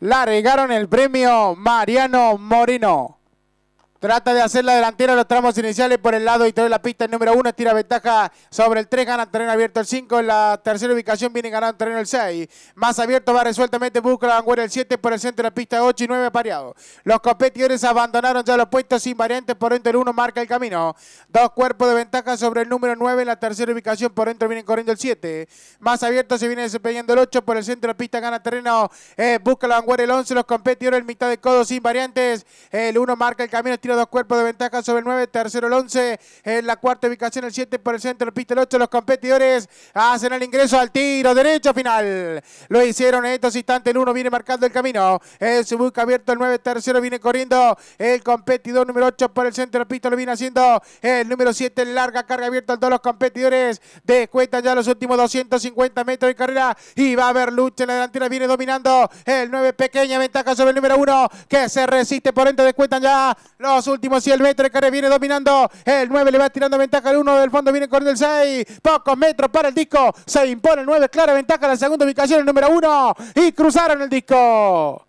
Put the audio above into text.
la regaron el premio Mariano Morino. Trata de hacer la delantera los tramos iniciales por el lado y trae la pista el número 1. estira ventaja sobre el 3. Gana terreno abierto el 5. En la tercera ubicación viene ganando terreno el 6. Más abierto va resueltamente. Busca la vanguardia el 7 por el centro de la pista 8 y 9 pareado. Los competidores abandonaron ya los puestos sin variantes Por dentro el 1 marca el camino. Dos cuerpos de ventaja sobre el número 9. En la tercera ubicación por dentro vienen corriendo el 7. Más abierto se viene desempeñando el 8 por el centro de la pista. Gana terreno. Eh, busca la vanguardia el 11. Los competidores en mitad de codo sin variantes. El 1 marca el camino. Estira dos cuerpos de ventaja sobre el 9, tercero el 11, en la cuarta ubicación el 7 por el centro, del pista el 8, los competidores hacen el ingreso al tiro derecho final, lo hicieron en estos instantes, el 1 viene marcando el camino, el subuca abierto el 9, tercero viene corriendo, el competidor número 8 por el centro, del pista lo viene haciendo, el número 7 larga carga abierta Al dos, los competidores, descuentan ya los últimos 250 metros de carrera y va a haber lucha en la delantera, viene dominando el 9, pequeña ventaja sobre el número 1 que se resiste por ende, descuentan ya los últimos y el metro, que viene dominando, el 9 le va tirando ventaja al 1, del fondo viene corriendo el 6, pocos metros para el disco, se impone el 9, clara ventaja la segunda ubicación, el número 1, y cruzaron el disco.